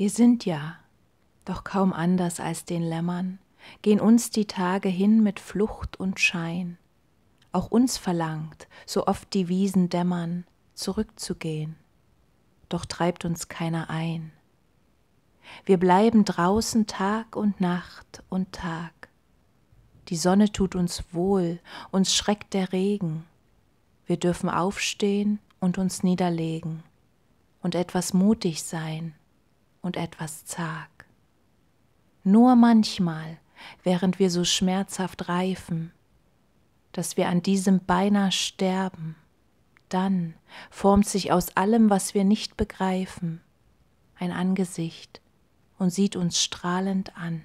Wir sind ja, doch kaum anders als den Lämmern, gehen uns die Tage hin mit Flucht und Schein. Auch uns verlangt, so oft die Wiesen dämmern, zurückzugehen. Doch treibt uns keiner ein. Wir bleiben draußen Tag und Nacht und Tag. Die Sonne tut uns wohl, uns schreckt der Regen. Wir dürfen aufstehen und uns niederlegen und etwas mutig sein, und etwas zag. Nur manchmal, während wir so schmerzhaft reifen, dass wir an diesem beinahe sterben, dann formt sich aus allem, was wir nicht begreifen, ein Angesicht und sieht uns strahlend an.